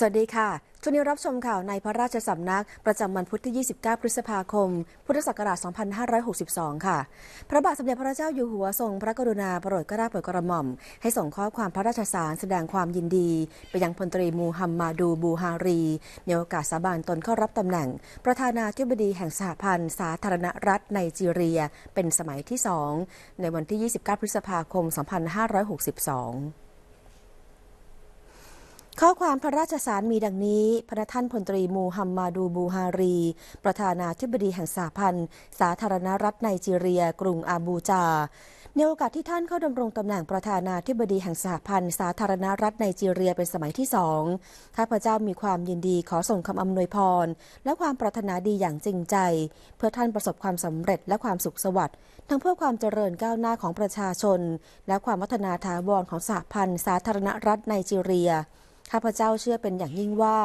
สวัสดีค่ะช่วงนี้รับชมข่าวในพระราชสำนักประจำวันพุธที่ 29 พฤษภาคม พุทธศักราช 2562 ค่ะ พระบาทสมเด็จพระเจ้าอยู่หัวทรงพระกรุณาโปรดเกล้าโปรดกระหม่อม ให้ส่งข้อความพระราชสารแสดงความยินดี ไปยังพลตรีมูฮัมมาดูบูฮารี ในโอกาสสาบานตนเข้ารับตำแหน่ง ประธานาธิบดีแห่งสหพันธ์สาธารณรัฐไนจีเรียเป็นสมัยที่2ในวันที่ 29 พฤษภาคม 2562ข้อความพระราชสารมีดังนี้ พระท่านพลตรีมูฮัมมาดูบูฮารี ประธานาธิบดีแห่งสหพันธ์สาธารณรัฐไนจีเรีย กรุงอาบูจา ในโอกาสที่ท่านเข้าดำรงตำแหน่งประธานาธิบดีแห่งสหพันธ์สาธารณรัฐไนจีเรียเป็นสมัยที่สองข้าพเจ้ามีความยินดีขอส่งคำอำนวยพรและความปรารถนาดีอย่างจริงใจ เพื่อท่านประสบความสำเร็จและความสุขสวัสดิ์ทั้งเพื่อความเจริญก้าวหน้าของประชาชน และความวัฒนาถาวรของสหพันธ์สาธารณรัฐไนจีเรียข้าพเจ้าเชื่อเป็นอย่างยิ่งว่า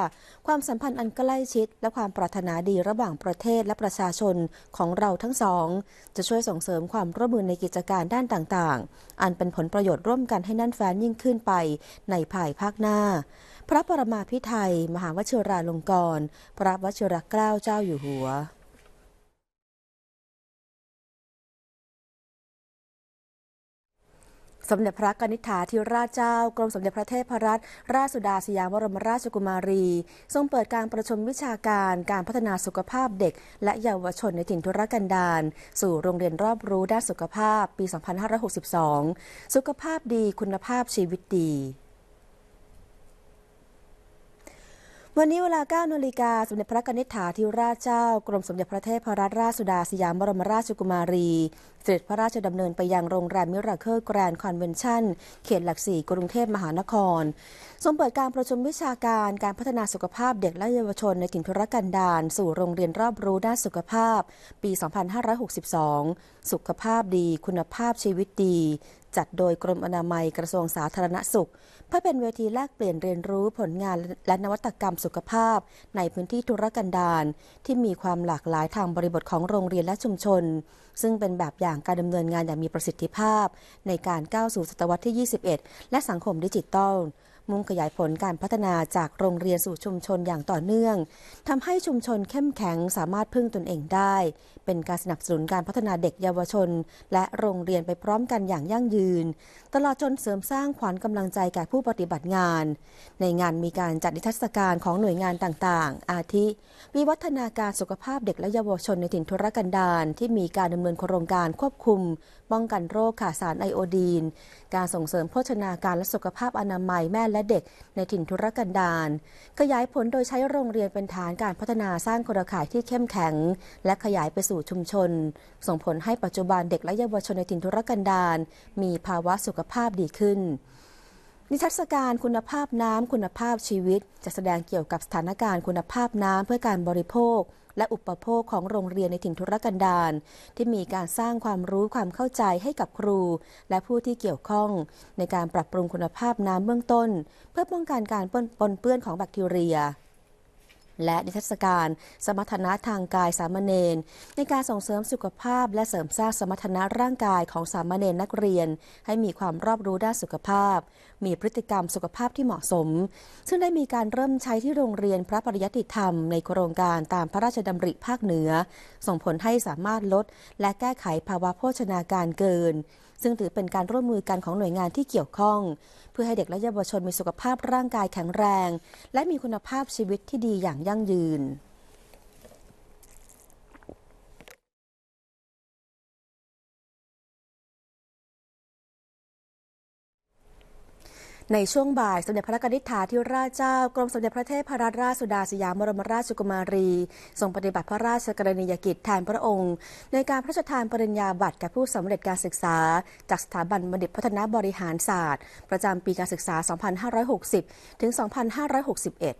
ความสัมพันธ์อันใกล้ชิด และความปรารถนาดีระหว่างประเทศและประชาชนของเราทั้งสอง จะช่วยส่งเสริมความร่วมมือในกิจการด้านต่างๆ อันเป็นผลประโยชน์ร่วมกันให้นั่นแฟนยิ่งขึ้นไปในภายภาคหน้า พระปรมาพิไทยมหาวชิราลงกรณ์พระวชิรเกล้าเจ้าอยู่หัวสมเด็จพระกนิษฐาธิราชเจ้า กรมสมเด็จพระเทพรัตนราชสุดาสยามบรมราชกุมารีทรงเปิดการประชุมวิชาการการพัฒนาสุขภาพเด็กและเยาวชนในถิ่นทุรกันดารสู่โรงเรียนรอบรู้ด้านสุขภาพปี 2562 สุขภาพดีคุณภาพชีวิตดี วันนี้เวลา 9นาฬิกาสมเด็จพระกนิษฐาธิราชเจ้า กรมสมเด็จพระเทพรัตนราชสุดาสยามบรมราชกุมารีเสด็จพระราชดำเนินไปยังโรงแรมมิราเคิลแกรนด์คอนเวนชั่น เขตหลักสี่ กรุงเทพมหานครทรงเปิดการประชุมวิชาการการพัฒนาสุขภาพเด็กและเยาวชนในถิ่นทุรกันดารสู่โรงเรียนรอบรู้ด้านสุขภาพปี 2562 สุขภาพดีคุณภาพชีวิตดี จัดโดยกรมอนามัยกระทรวงสาธารณสุข เพื่อเป็นเวทีแลกเปลี่ยนเรียนรู้ผลงานและนวัตกรรมสุขภาพ ในพื้นที่ทุรกันดารที่มีความหลากหลายทางบริบทของโรงเรียนและชุมชน ซึ่งเป็นแบบอย่างางการดำเนินงานอย่างมีประสิทธิภาพ ในการก้าวสู่ศตวรรษที่ 21 และสังคมดิจิตอล มุ่งขยายผลการพัฒนาจากโรงเรียนสู่ชุมชนอย่างต่อเนื่อง ทำให้ชุมชนเข้มแข็งสามารถพึ่งตนเองได้เป็นการสนับสนุนการพัฒนาเด็กเยาวชน และโรงเรียนไปพร้อมกันอย่างยั่งยืน ตลอดจนเสริมสร้างขวัญกำลังใจแก่ผู้ปฏิบัติงาน ในงานมีการจัดนิทรรศการของหน่วยงานต่างๆ อาทิวิวัฒนาการสุขภาพเด็กและเยาวชนในถิ่นทุรกันดารที่มีการดำเนินโครงการควบคุมป้องกันโรคขาดสารไอโอดีนการส่งเสริมโภชนาการและสุขภาพอนามัยแม่และเด็กในถิ่นทุรกันดารขยายผลโดยใช้โรงเรียนเป็นฐานการพัฒนาสร้างเครือข่ายที่เข้มแข็ง และขยายไปสู่ชุมชนส่งผลให้ปัจจุบันเด็กและเยาวชนในถิ่นทุรกันดารมีภาวะสุขภาพดีขึ้น นิทรรศการคุณภาพน้ำคุณภาพชีวิต จะแสดงเกี่ยวกับสถานการณ์คุณภาพน้ำเพื่อการบริโภค และอุปโภคของโรงเรียนในถิ่นทุรกันดารที่มีการสร้างความรู้ความเข้าใจให้กับครู และผู้ที่เกี่ยวข้อง ในการปรับปรุงคุณภาพน้ำเบื้องต้น เพื่อป้องกันการปนเปื้อนของแบคทีเรียและนิทรรศการสมรรถนะทางกายสามเณรในการส่งเสริมสุขภาพและเสริมสร้างสมรรถนะร่างกายของสามเณรนักเรียน ให้มีความรอบรู้ด้านสุขภาพ มีพฤติกรรมสุขภาพที่เหมาะสม ซึ่งได้มีการเริ่มใช้ที่โรงเรียนพระปริยติธรรม ในโครงการตามพระราชดำริภาคเหนือ ส่งผลให้สามารถลด และแก้ไขภาวะโภชนาการเกินซึ่งถือเป็นการร่วมมือกันของหน่วยงานที่เกี่ยวข้อง เพื่อให้เด็กและเยาวชนมีสุขภาพร่างกายแข็งแรง และมีคุณภาพชีวิตที่ดีอย่างยั่งยืนในช่วงบ่าย สมเด็จพระกนิษฐาธิราชเจ้ากรมสมเด็จพระเทพรัตนราชสุดาสยามบรมราชกุมารี ทรงปฏิบัติพระราชกรณียกิจแทนพระองค์ ในการพระราชทานปริญญาบัตรแก่ผู้สำเร็จการศึกษา จากสถาบันบัณฑิตพัฒนาบริหารศาสตร์ประจำปีการศึกษา 2560 ถึง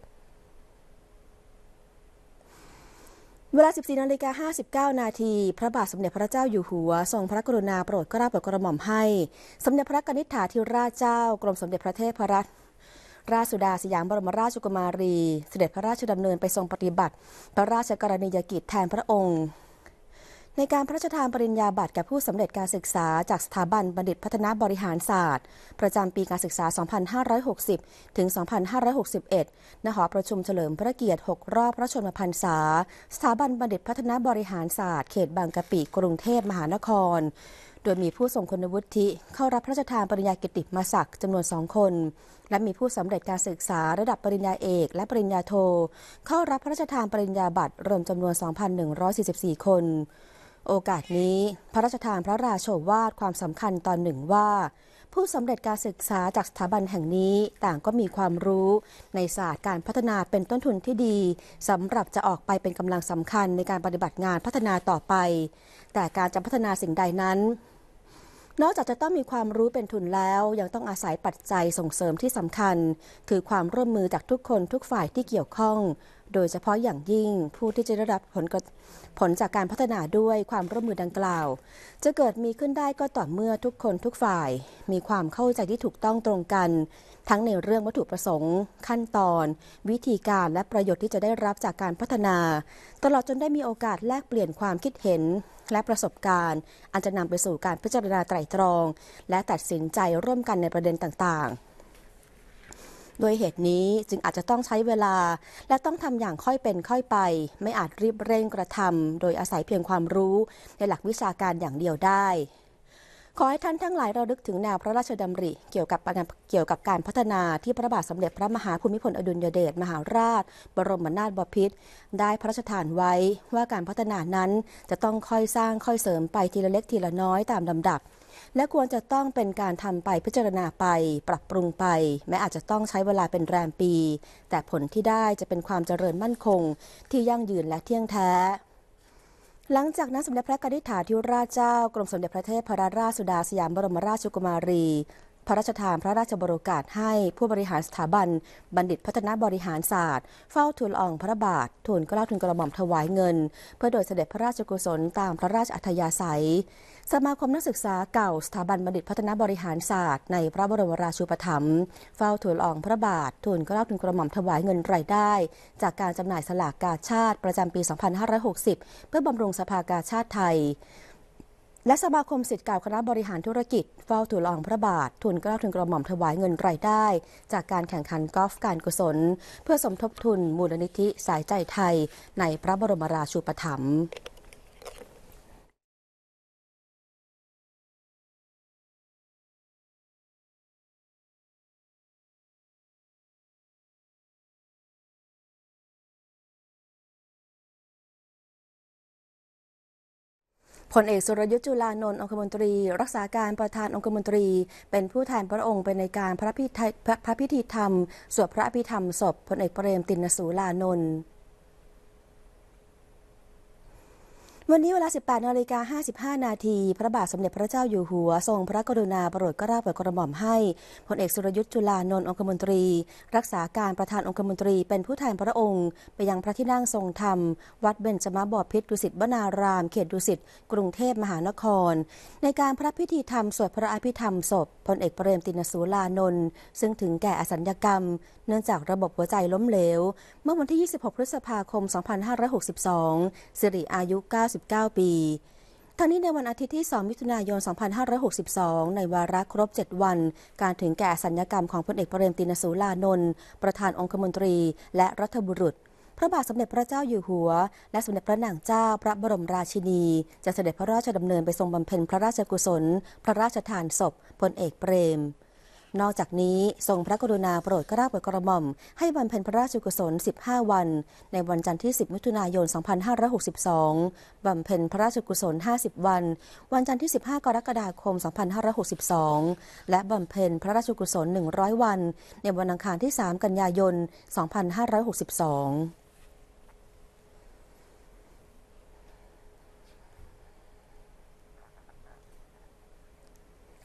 2561เวลา 14นาฬิกา59 นาที พระบาทสมเด็จพระเจ้าอยู่หัว ทรงพระกรุณาโปรดเกล้าโปรดกระหม่อมให้สมเด็จพระกนิษฐาธิราชเจ้ากรมสมเด็จพระเทพรัตนราชสุดาสยามบรมราชกุมารี เสด็จพระราชดำเนินไปทรงปฏิบัติ พระราชกรณียกิจแทนพระองค์ในการพระราชทานปริญญาบัตรแก่ผู้สำเร็จการศึกษาจากสถาบันบัณฑิตพัฒนาบริหารศาสตร์ ประจำปีการศึกษา 2560 ถึง 2561 ณ หอประชุมเฉลิมพระเกียรติ 6 รอบพระชนมพรรษา สถาบันบัณฑิตพัฒนาบริหารศาสตร์ เขตบางกะปิ กรุงเทพมหานคร โดยมีผู้ส่งคุณวุฒิเข้ารับพระราชทานปริญญากิติมศักดิ์จำนวน 2 คน และมีผู้สำเร็จการศึกษา ระดับปริญญาเอกและปริญญาโท เข้ารับพระราชทานปริญญาบัตร รวมจำนวน 2,144 คนโอกาสนี้ พระราชทานพระราโชวาทความสำคัญตอนหนึ่งว่า ผู้สำเร็จการศึกษาจากสถาบันแห่งนี้ต่างก็มีความรู้ในศาสตร์การพัฒนาเป็นต้นทุนที่ดีสำหรับจะออกไปเป็นกำลังสำคัญในการปฏิบัติงานพัฒนาต่อไป แต่การจะพัฒนาสิ่งใดนั้น นอกจากจะต้องมีความรู้เป็นทุนแล้วยังต้องอาศัยปัจจัยส่งเสริมที่สำคัญ คือความร่วมมือจากทุกคนทุกฝ่ายที่เกี่ยวข้องโดยเฉพาะอย่างยิ่งผู้ที่จะได้รับผลผลจากการพัฒนาด้วยความร่วมมือดังกล่าว จะเกิดมีขึ้นได้ก็ต่อเมื่อทุกคนทุกฝ่าย มีความเข้าใจที่ถูกต้องตรงกันทั้งในเรื่องวัตถุประสงค์ขั้นตอน วิธีการและประโยชน์ที่จะได้รับจากการพัฒนา ตลอดจนได้มีโอกาสแลกเปลี่ยนความคิดเห็นและประสบการณ์ อันจะนำไปสู่การพิจารณาไตร่ตรอง และตัดสินใจร่วมกันในประเด็นต่างๆด้วยเหตุนี้จึงอาจจะต้องใช้เวลา และต้องทำอย่างค่อยเป็นค่อยไป ไม่อาจรีบเร่งกระทำโดยอาศัยเพียงความรู้ในหลักวิชาการอย่างเดียวได้ ขอให้ท่านทั้งหลายระลึกถึงแนวพระราชดำริ เกี่ยวกับเกี่ยวกับการพัฒนาที่พระบาทสมเด็จพระมหาภูมิพลอดุลยเดชมหาราช บรมนาถบพิตรได้พระราชทานไว้ว่าการพัฒนานั้นจะต้องค่อยสร้างค่อยเสริมไปทีละเล็กทีละน้อยตามลำดับและควรจะต้องเป็นการทำไปพิจารณาไปปรับปรุงไป แม้อาจจะต้องใช้เวลาเป็นแรมปี แต่ผลที่ได้จะเป็นความเจริญมั่นคงที่ยั่งยืนและเที่ยงแท้ หลังจากนั้นสมเด็จพระกนิษฐาธิราชเจ้ากรมสมเด็จพระเทพรราชสุดาสยามบรมราชกุมารี พระราชทานพระราชบรกาศให้ ผู้บริหารสถาบัน บัณฑิตพัฒนาบริหารศาสตร์ เฝ้าทูลอองพระบาททูลกล้าทูลกระหม่อมถวายเงิน เพื่อโดยเสด็จพระราชกุศลตามพระราชอัธยาศัยสมาคมนักศึกษาเก่าสถาบันบัณฑิตพัฒนาบริหารศาสตร์ ในพระบรมราชูปถัมภ์เฝ้าทูลอองพระบาททูลเกล้าทูลกระหม่อมถวายเงินรายได้ จากการจำหน่ายสลากกาชาติประจำปี 2560 เพื่อบำรุงสภากาชาติไทย และสมาคมสิทธิ์เก่าคณะบริหารธุรกิจเฝ้าถูลองพระบาททุนเกล้าทุนกระหม่อมถวายเงินรายได้ จากการแข่งขันกอล์ฟการกุศลเพื่อสมทบทุนมูลนิธิสายใจไทย ในพระบรมราชูปถัมภ์พลเอกสุรยุทธ์จุลานนท์องคมนตรี รักษาการประธานองคมนตรี เป็นผู้แทนพระองค์ไปในการพระพิธีธรรมสวดพระอภิธรรม ศพพลเอกเปรมตินสูลานนท์วันนี้เวลา 18นาฬิกา55 นาที พระบาทสมเด็จพระเจ้าอยู่หัวทรงพระกรุณาโปรดกราบโปรดกระหม่อมให้พลเอกสุรยุทธ์จุลานนท์องคมนตรี รักษาการประธานองคมนตรี เป็นผู้แทนพระองค์ ไปยังพระที่นั่งทรงธรรม วัดเบญจมาบพิตรดุสิตบนาราม เขตดุสิตกรุงเทพมหานคร ในการพระพิธีธรรมสวดพระอภิธรรมศพพลเอกเปรมตินสุลานนท์ซึ่งถึงแก่อสัญญกรรม เนื่องจากระบบหัวใจล้มเหลวเมื่อวันที่ 26 พฤษภาคม 2562สิริอายุ90 8 9ปีทั้งนี้ในวันอาทิตย์ที่ 2 มิถุนายน 2562 ในวาระครบ 7 วัน การถึงแก่สัญญกรรมของพลเอกเปรม ตินสูลานนท์ประธานองคมนตรีและรัฐบุรุษ พระบาทสมเด็จพระเจ้าอยู่หัว และสมเด็จพระนางเจ้าพระบรมราชินี จะเสด็จพระราชดำเนินไปทรงบำเพ็ญพระราชกุศล พระราชทานศพพลเอกเปรมนอกจากนี้ทรงพระกรุณาโปรดกระาโกระหม่อมให้บำเพ็ญพระราชกุศล 15 วัน ในวันจันทร์ที่ 10 มิถุนายน 2562 บำเพ็ญพระราชกุศล 50 วัน วันจันทร์ที่ 15 กรกฎาคม 2562 และบำเพ็ญพระราชกุศล 100 วัน ในวันอังคารที่ 3 กันยายน 2562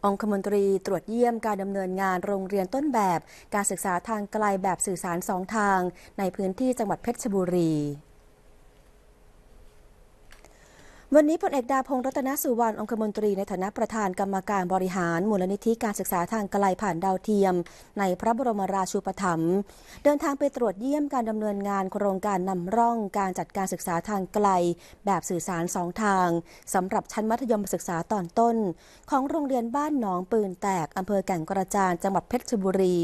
องคมนตรีตรวจเยี่ยมการดำเนินงานโรงเรียนต้นแบบการศึกษาทางไกลแบบสื่อสารสองทางในพื้นที่จังหวัดเพชรบุรีวันนี้พลเอกดาพงศ์รัตนสุวรรณองคมนตรีในฐานะประธานกรรมการบริหาร มูลนิธิการศึกษาทางไกลผ่านดาวเทียม ในพระบรมราชูปถัมภ์เดินทางไปตรวจเยี่ยมการดำเนินงานโครงการนำร่องการจัดการศึกษาทางไกลแบบสื่อสารสองทางสำหรับชั้นมัธยมศึกษาตอนต้น ของโรงเรียนบ้านหนองปืนแตกอำเภอแก่งกระจานจังหวัดเพชรบุรี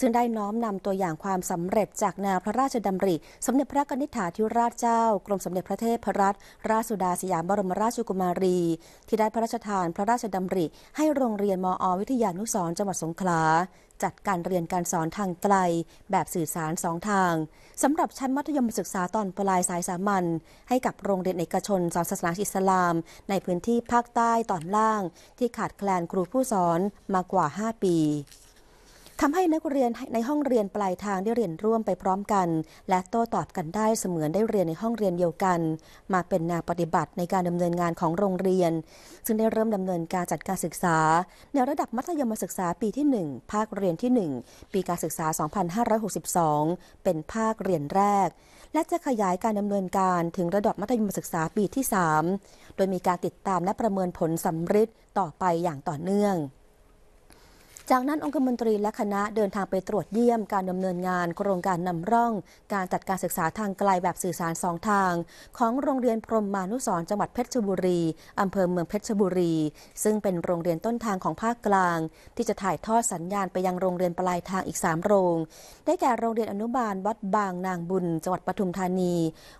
ซึ่งได้น้อมนำตัวอย่างความสำเร็จจากแนวพระราชดำริสมเด็จพระนิธิถาธิราชเจ้ากรมสมเด็จพระเทพรัตนราชสุดาสยามบรมราชกุมารี ที่ได้พระราชทานพระราชดำริ ให้โรงเรียนมอวิทยานุสรจังหวัดสงขลา จัดการเรียนการสอนทางไกล แบบสื่อสารสองทางสำหรับชั้นมัธยมศึกษาตอนปลายสายสามัญให้กับโรงเรียนเอกชนสอนศาสนาอิสลามในพื้นที่ภาคใต้ตอนล่างที่ขาดแคลนครูผู้สอนมากว่า 5 ปีทำให้นักเรียนในห้องเรียนปลายทางได้เรียนร่วมไปพร้อมกัน และโต้ตอบกันได้เสมือนได้เรียนในห้องเรียนเดียวกัน มาเป็นแนวปฏิบัติในการดำเนินงานของโรงเรียน ซึ่งได้เริ่มดำเนินการจัดการศึกษา ในระดับมัธยมศึกษาปีที่ 1 ภาคเรียนที่ 1 ปีการศึกษา 2562 เป็นภาคเรียนแรก และจะขยายการดำเนินการถึงระดับมัธยมศึกษาปีที่ 3 โดยมีการติดตามและประเมินผลสำฤทธิ์ต่อไปอย่างต่อเนื่องจากนั้นองคมนตรีและคณะเดินทางไปตรวจเยี่ยมการดำเนินงาน โครงการนำร่อง การจัดการศึกษาทางไกลแบบสื่อสารสองทาง ของโรงเรียนพรมมานุสรจังหวัดเพชรบุรีอำเภอเมืองเพชรบุรี ซึ่งเป็นโรงเรียนต้นทางของภาคกลาง ที่จะถ่ายทอดสัญญาณไปยังโรงเรียนปลายทางอีก 3โรง ได้แก่โรงเรียนอนุบาลวัดบาง นางบุญจังหวัดปทุมธานี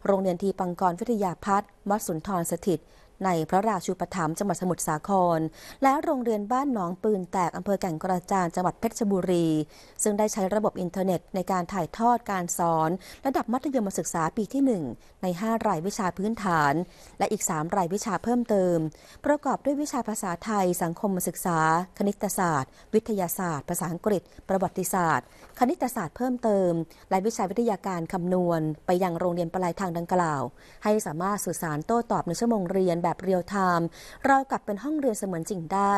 โรงเรียนทีปังกรวิทยาพัฒน์วัดสุนทรสถิตในพระราชูปถัมภ์จังหวัดสมุทรสาคร และโรงเรียนบ้านหนองปืนแตก อำเภอแก่งกระจานจังหวัดเพชรบุรี ซึ่งได้ใช้ระบบอินเทอร์เน็ตในการถ่ายทอดการสอน ระดับมัธยมศึกษาปีที่1ใน 5 รายวิชาพื้นฐาน และอีก 3 รายวิชาเพิ่มเติม ประกอบด้วยวิชาภาษาไทย สังคมศึกษา คณิตศาสตร์ วิทยาศาสตร์ภาษาอังกฤษ ประวัติศาสตร์ คณิตศาสตร์เพิ่มเติม และวิชาวิทยาการคำนวณ ไปยังโรงเรียนปลายทางดังกล่าว ให้สามารถสื่อสารโต้ตอบในชั่วโมงเรียนแบบเรียลไทม์เรากลับเป็นห้องเรียน เสมือนจริงได้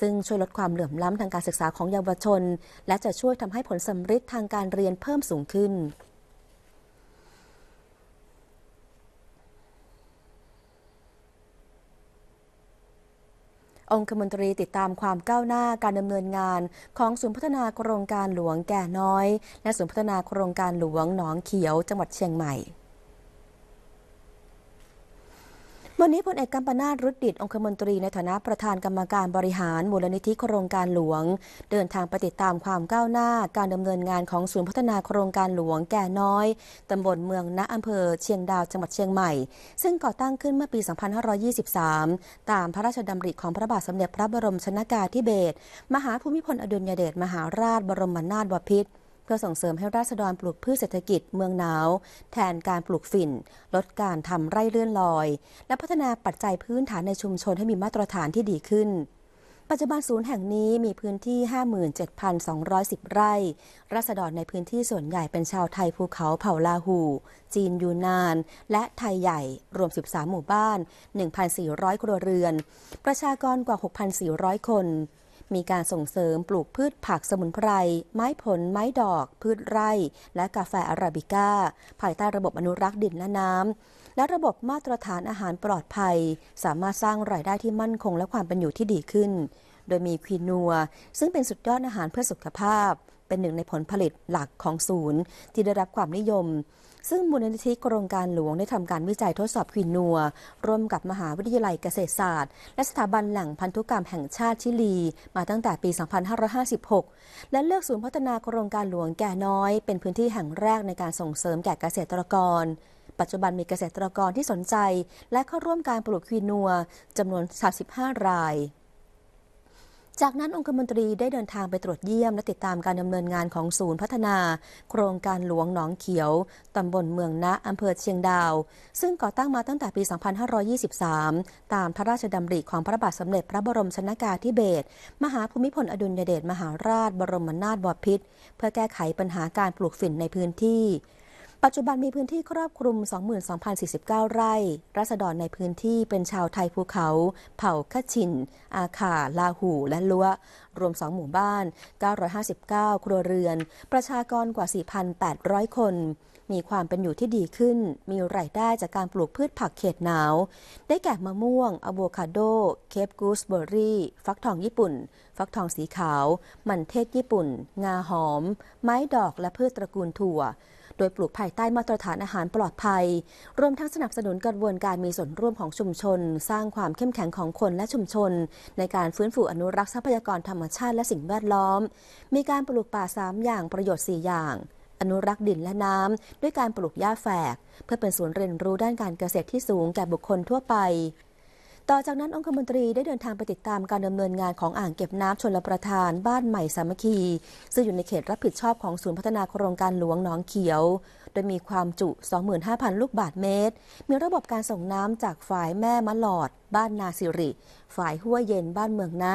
ซึ่งช่วยลดความเหลื่อมล้ำทางการศึกษาของเยาวชน และจะช่วยทำให้ผลสำมฤทธิ์ทางการเรียนเพิ่มสูงขึ้นองคมนตรีติดตามความก้าวหน้าการดำเนินงานของศูนย์พัฒนาโครงการหลวงแก่น้อย และศูนย์พัฒนาโครงการหลวงหนองเขียวจังหวัดเชียงใหม่วันนี้พลเอกกัมปนาตรุดดิตองคมนตรีในฐานะประธานกรรมการบริหาร มูลนิธิโครงการหลวง เดินทางไปติดตามความก้าวหน้าการดำเนินงานของศูนย์พัฒนาโครงการหลวงแก่น้อยตำบลเมือง ณอำเภอเชียงดาว จังหวัดเชียงใหม่ ซึ่งก่อตั้งขึ้นเมื่อปี 2523 ตามพระราชดำริของพระบาทสมเด็จพระบรมชนากาธิเบศรมหาภูมิพลอดุลยเดชมหาราชบรมนาถบพิตรพื่อส่งเสริมให้ราษฎรปลูกพืชเศรษฐกิจเมืองหนาว แทนการปลูกฝิ่น ลดการทำไร่เลื่อนลอย และพัฒนาปัจจัยพื้นฐานในชุมชนให้มีมาตรฐานที่ดีขึ้น ปัจจุบันศูนย์แห่งนี้มีพื้นที่ 57,210 ไร่ ราษฎรในพื้นที่ส่วนใหญ่เป็นชาวไทยภูเขาเผ่าลาหูจีนยูนาน และไทยใหญ่ รวม 13 หมู่บ้าน 1,400ครัวเรือน ประชากรกว่า 6,400 คนมีการส่งเสริมปลูกพืชผักสมุนไพร ไม้ผลไม้ดอก พืชไร่ และกาแฟอาราบิก้า ภายใต้ระบบอนุรักษ์ดินและน้ำ และระบบมาตรฐานอาหารปลอดภัย สามารถสร้างรายได้ที่มั่นคงและความเป็นอยู่ที่ดีขึ้น โดยมีควีนัว ซึ่งเป็นสุดยอดอาหารเพื่อสุขภาพ เป็นหนึ่งในผลผลิตหลักของศูนย์ ที่ได้รับความนิยมซึ่งมูลนิธิโครงการหลวงได้ทำการวิจัยทดสอบควินัวร่วมกับมหาวิทยาลัยเกษตรศาสตร์และสถาบันแหล่งพันธุกรรมแห่งชาติชิลี มาตั้งแต่ปี 2556 และเลือกศูนย์พัฒนาโครงการหลวงแก่น้อยเป็นพื้นที่แห่งแรกในการส่งเสริมแก่เกษตรกร ปัจจุบันมีเกษตรกรที่สนใจและเข้าร่วมการปลูกควนนัวจำนวน35รายจากนั้นองคมนตรี ได้เดินทางไปตรวจเยี่ยม และติดตามการดำเนินงานของศูนย์พัฒนา โครงการหลวงหนองเขียว ตำบลเมืองนะอำเภอเชียงดาว ซึ่งก่อตั้งมาตั้งแต่ปี 2523 ตามพระราชดำริของพระบาทสมเด็จพระบรมชนากาธิเบศรมหาภูมิพลอดุลยเดชมหาราชบรมนาถบพิตรเพื่อแก้ไขปัญหาการปลูกฝิ่นในพื้นที่ปัจจุบันมีพื้นที่ครอบคลุม 22,049 ไร่รัษฎรในพื้นที่เป็นชาวไทยภูเขา เผ่าคชิน อาขา ลาหูและลัว รวม 2 หมู่บ้าน 959 ครัวเรือน ประชากรกว่า 4,800 คน มีความเป็นอยู่ที่ดีขึ้น มีรายได้จากการปลูกพืชผักเขตหนาว ได้แก่มะม่วงอะโวคาโดเคปกูสเบอร์รี่ฟักทองญี่ปุ่น ฟักทองสีขาว มันเทศญี่ปุ่น งาหอม ไม้ดอกและพืชตระกูลถั่วโดยปลูกภายใต้มาตรฐานอาหารปลอดภัย รวมทั้งสนับสนุนกระบวนการมีส่วนร่วมของชุมชน สร้างความเข้มแข็งของคนและชุมชน ในการฟื้นฟูอนุรักษ์ทรัพยากรธรรมชาติและสิ่งแวดล้อม มีการปลูกป่า3 อย่างประโยชน์ 4 อย่าง อนุรักษ์ดินและน้ำด้วยการปลูกหญ้าแฝก เพื่อเป็นศูนย์เรียนรู้ด้านการเกษตรที่สูงแก่บุคคลทั่วไปต่อจากนั้นองคมนตรีได้เดินทางไปติดตามการดำเนินงานของอ่างเก็บน้ำชนลประทานบ้านใหม่สามัคคี ซึ่งอยู่ในเขตรับผิดชอบของศูนย์พัฒนาโครงการหลวงหนองเขียว โดยมีความจุ 25,000 ลูกบาทเมตร มีระบบการส่งน้ำจากฝ่ายแม่มะหลอดบ้านนาสิริฝ่ายห้วยเย็นบ้านเมืองนะ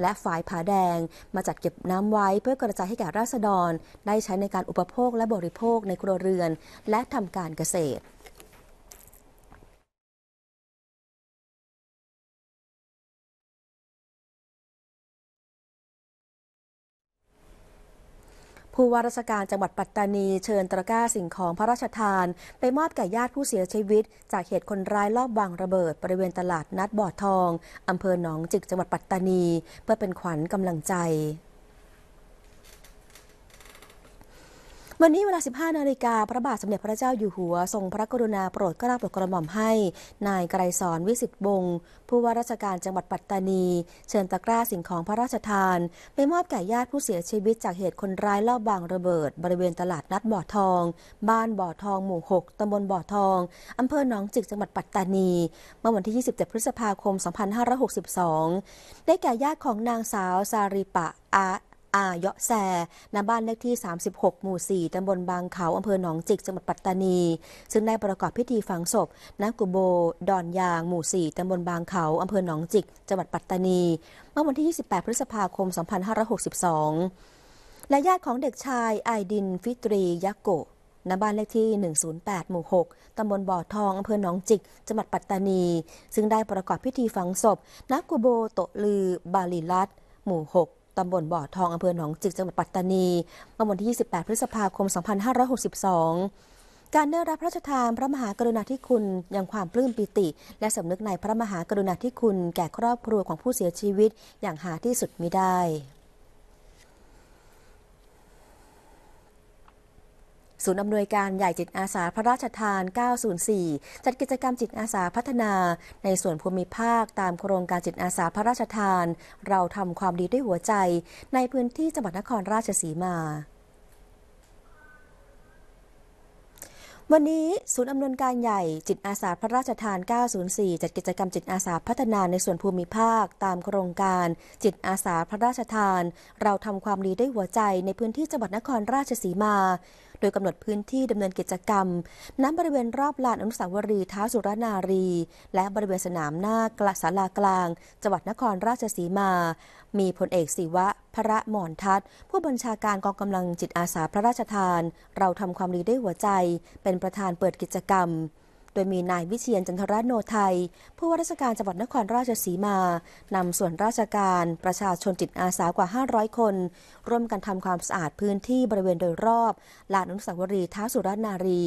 และฝ่ายผาแดง มาจัดเก็บน้ำไว้เพื่อกระจายให้แก่ราษฎร ได้ใช้ในการอุปโภคและบริโภคในครัวเรือน และทำการเกษตรผู้ว่าราชการจังหวัดปัตตานีเชิญตะกร้าสิ่งของพระราชทาน ไปมอบแก่ญาติผู้เสียชีวิตจากเหตุคนร้ายลอบวางระเบิดบริเวณตลาดนัดบ่อทอง อำเภอหนองจิกจังหวัดปัตตานี เพื่อเป็นขวัญกำลังใจวันนี้เวลา 15 นาฬิกาพระบาทสมเด็จพระเจ้าอยู่หัว ทรงพระกรุณาโปรดเกล้าโปรดกระหม่อมให้ นายไกรสอนวิสิตบง ผู้ว่าราชการจังหวัดปัตตานี เชิญตะกร้าสิ่งของพระราชทาน ไปมอบแก่ญาติผู้เสียชีวิตจากเหตุคนร้ายลอบวางระเบิดบริเวณตลาดนัดบ่อทอง บ้านบ่อทองหมู่ 6 ตำบลบ่อทอง อำเภอหนองจิก จังหวัดปัตตานี เมื่อวันที่ 27 พฤษภาคม 2562 ได้แก่ญาติของนางสาวซาริปะอาอาเยาะแซณบ้านเลขที่ 36 หมู่ 4ตำบลบางเขาอำเภอหนองจิกจังหวัดปัตตานี ซึ่งได้ประกอบพิธีฝังศพณกุโบ ดอนยาง หมู่ 4ตำบลบางเขาอำเภอหนองจิกจังหวัดปัตตานี เมื่อวันที่ 28 พฤษภาคม 2562 และญาติของเด็กชายไอดิน ฟิตรียกโกณบ้านเลขที่ 108 หมู่ 6ตำบลบ่อทองอำเภอหนองจิกจังหวัดปัตตานี ซึ่งได้ประกอบพิธีฝังศพนักกุโบ โตลือ บาลีลัดหมู่ 6ตำบลบ่อทองอำเภอหนองจิกจังหวัดปัตตานีเมื่อวันที่ 28 พฤษภาคม 2562 การได้รับพระราชทานพระมหากรุณาธิคุณยังความปลื้มปิติ และสำนึกในพระมหากรุณาธิคุณแก่ครอบครัวของผู้เสียชีวิตอย่างหาที่สุดมิได้ศูนย์อำนวยการใหญ่จิตอาสาพระราชทาน 904 จัดกิจกรรมจิตอาสาพัฒนา ในส่วนภูมิภาค ตามโครงการจิตอาสาพระราชทาน เราทำความดีด้วยหัวใจในพื้นที่จังหวัดนครราชสีมา วันนี้ศูนย์อำนวยการใหญ่จิตอาสาพระราชทาน 904จัดกิจกรรมจิตอาสาพัฒนาในส่วนภูมิภาค ตามโครงการจิตอาสาพระราชทาน เราทำความดีด้วยหัวใจในพื้นที่จังหวัดนครราชสีมาดยกำหนดพื้นที่ดำเนินกิจกรรมณบริเวณรอบลานอนุสาวรีย์ท้าสุรนารี และบริเวณสนามหน้ากลาสารากลางจังหวัดนครราชสีมา มีพลเอกศิวะพระหมอนทัศผู้บัญชาการกองกำลังจิตอาสาพระราชทาน เราทำความดีด้วยหัวใจ เป็นประธานเปิดกิจกรรมโดยมีนายวิเชียนจันทรโนไทย ผู้ว่าราชการจังหวัดนครราชสีมานำส่วนราชการประชาชนจิตอาสากว่า 500 คน ร่วมกันทำความสะอาดพื้นที่บริเวณโดยรอบลานอนุสาวรีย์ท้าสุรนารี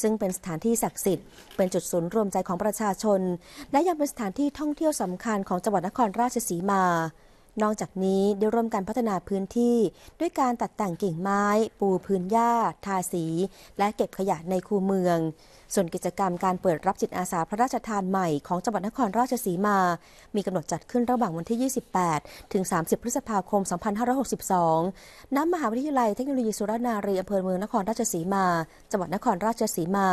ซึ่งเป็นสถานที่ศักดิ์สิทธิ์เป็นจุดศูนย์รวมใจของประชาชน และยังเป็นสถานที่ท่องเที่ยวสำคัญของจังหวัดนครราชสีมานอกจากนี้ได้ร่วมกันพัฒนาพื้นที่ด้วยการตัดแต่งกิ่งไม้ ปูพื้นหญ้า ทาสี และเก็บขยะในคูเมือง ส่วนกิจกรรมการเปิดรับจิตอาสาพระราชทานใหม่ของจังหวัดนครราชสีมา มีกำหนดจัดขึ้นระหว่างวันที่ 28 ถึง 30 พฤษภาคม 2562 ณ มหาวิทยาลัยเทคโนโลยีสุรนารีอำเภอเมืองนครราชสีมาจังหวัดนครราชสีมา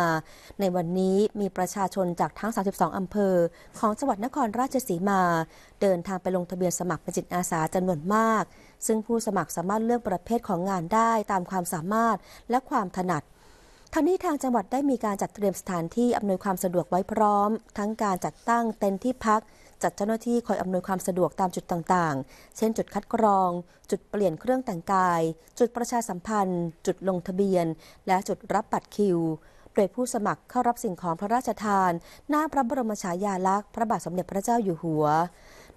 ในวันนี้มีประชาชนจากทั้ง 32อำเภอ ของจังหวัดนครราชสีมา เดินทางไปลงทะเบียนสมัครเป็นจิตอาาสาจำนวนมาก ซึ่งผู้สมัครสามารถเลือกประเภทของงานได้ตามความสามารถและความถนัดทั้งนี้ทางจังหวัดได้มีการจัดเตรียมสถานที่อำนวยความสะดวกไว้พร้อม ทั้งการจัดตั้งเต็นท์ที่พักจัดเจ้าหน้าที่คอย อำนวยความสะดวกตามจุดต่างๆ เช่น จุดคัดกรอง จุดเปลี่ยนเครื่องแต่งกาย จุดประชาสัมพันธ์ จุดลงทะเบียน และจุดรับบัตรคิว โดยผู้สมัครเข้ารับสิ่งของพระราชทานหน้าพระบรมฉายาลักษณ์พระบาทสมเด็จพระเจ้าอยู่หัว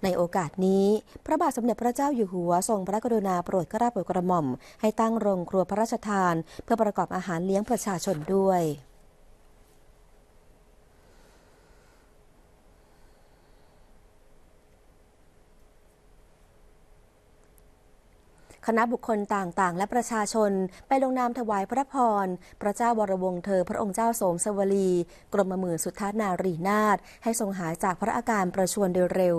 ในโอกาสนี้ พระบาทสมเด็จพระเจ้าอยู่หัวทรงพระกรุณาโปรดกระาโปรดกระหม่อมให้ตั้งโรงครัวพระราชทานเพื่อประกอบอาหารเลี้ยงประชาชนด้วย คณะบุคคลต่างๆและประชาชนไปลงนามถวายพระพรพระเจ้าวรวงเธอพระองค์เจ้าโสมสวลีกรมมือสุทธานารีนาถให้ทรงหายจากพระอาการประชวนโดยเร็ว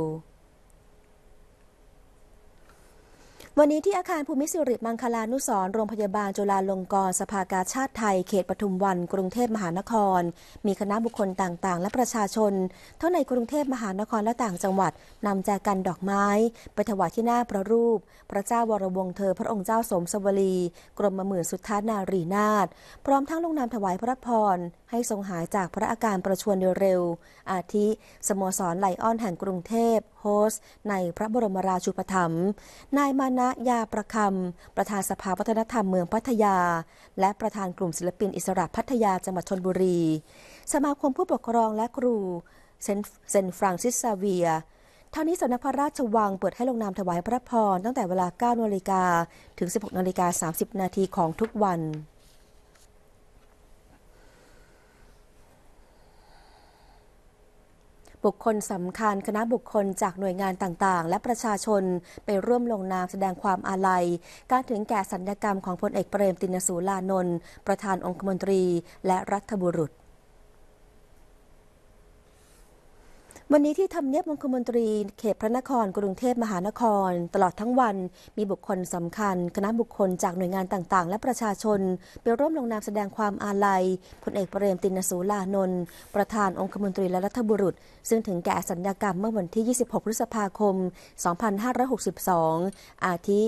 วันนี้ที่อาคารภูมิสิริมังคลานุสรโรงพยาบาลจุฬาลงกรณ์สภากาชาติไทยเขตปทุมวัน กรุงเทพมหานคร มีคณะบุคคลต่างๆ และประชาชนทั้งในกรุงเทพมหานครและต่างจังหวัด นำแจกันดอกไม้ ไปถวายที่หน้าพระรูป พระเจ้าวรวงเธอพระองค์เจ้าสมสวรี กรมมหมื่นสุทธานารีนาถพร้อมทั้งลงนามถวายพระพรให้ทรงหายจากพระอาการประชวรเร็ว อาทิสโมสรไลออนแห่งกรุงเทพโฮสในพระบรมราชูปถัมภ์นายมานะยาประคำประธานสภาวัฒนธรรมเมืองพัทยา และประธานกลุ่มศิลปินอิสระพัทยาจังหวัดชนบุรี สมาคมผู้ปกครองและครูเซนฟรังซิสซาเวียท่านี้สำนักพระราชวังเปิดให้ลงนามถวายพระพรตั้งแต่เวลา9นาฬิกาถึง 16นาฬิกา30นาทีของทุกวันบุคคลสำคัญคณะบุคคลจากหน่วยงานต่าง ๆ และประชาชนไปร่วมลงนามแสดงความอาลัยการถึงแก่สัญญกรรมของพลเอกเปรมตินสูลานนท์ประธานองคมนตรี และรัฐบุรุษวันนี้ที่ทำเนียบมงคลมนตรีเขตพระนคร กรุงเทพมหานคร ตลอดทั้งวันมีบุคคลสำคัญ คณะบุคคลจากหน่วยงานต่าง ๆ และประชาชนไปร่วมลงนามแสดงความอาลัยพลเอกเปรมตินสูลานนท์ประธานองคมนตรีและรัฐบุรุษ ซึ่งถึงแก่สัญญากรรมเมื่อวันที่ 26พฤษภาคม 2562 อาทิ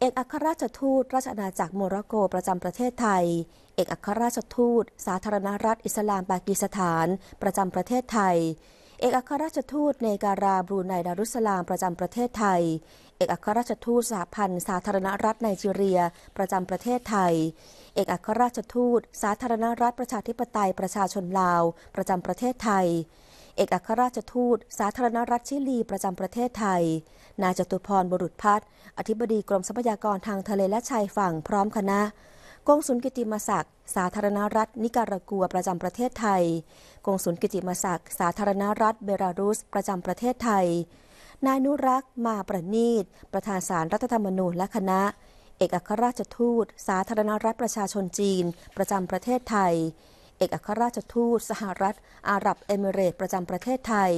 เอกอัครราชทูต ราชอาณาจักรโมร็อกโกประจำประเทศไทย เอกอัครราชทูต สาธารณรัฐ อิสลามปากีสถาน ประจำประเทศไทยเอกอัครราชทูตในการาบรูไนดารุสลามประจำประเทศไทย เอกอัครราชทูตสหพันธ์สาธารณรัฐไนจีเรีย ประจำประเทศไทย เอกอัครราชทูต สาธารณรัฐประชาธิปไตยประชาชนลาว ประจำประเทศไทย เอกอัครราชทูต สาธารณรัฐชิลีประจำประเทศไทย นายจตุพรบรุษพัฒน์อธิบดีกรมทรัพยากรทางทะเลและชายฝั่งพร้อมคณะกองสุลกิติมศักดิ์ สาธารณรัฐนิการากัวประจำประเทศไทยกองสุลกิติมศักดิ์ สาธารณรัฐ เบลารุส ประจำประเทศไทย นายนุรักษ์มาประนีตประธานสารรัฐธรรมนูญและคณะ เอกอัครราชทูต สาธารณรัฐประชาชนจีน ประจำประเทศไทย เอกอัครราชทูต สหรัฐ อาหรับเอมิเรตประจำประเทศไทย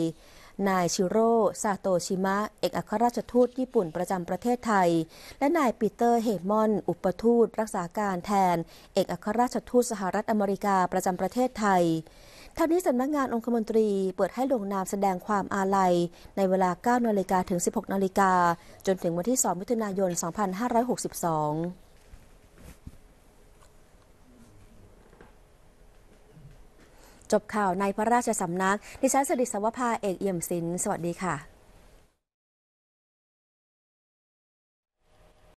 นายชิโร่ซาโตชิมะ เอกอัครราชทูตญี่ปุ่นประจำประเทศไทย และนายปีเตอร์เฮมอน อุปทูต รักษาการแทน เอกอัครราชทูตสหรัฐอเมริกาประจำประเทศไทยท่านี้สำนักงานองคมนตรีเปิดให้ลงนามแสดงความอาลัย ในเวลา9นาฬิกาถึง 16นาฬิกาจนถึงวันที่2มิถุนายน 2562จบข่าวในพระราชสำนักดิฉันสดิสวภาเอกเอี่ยมศิลป์สวัสดีค่ะ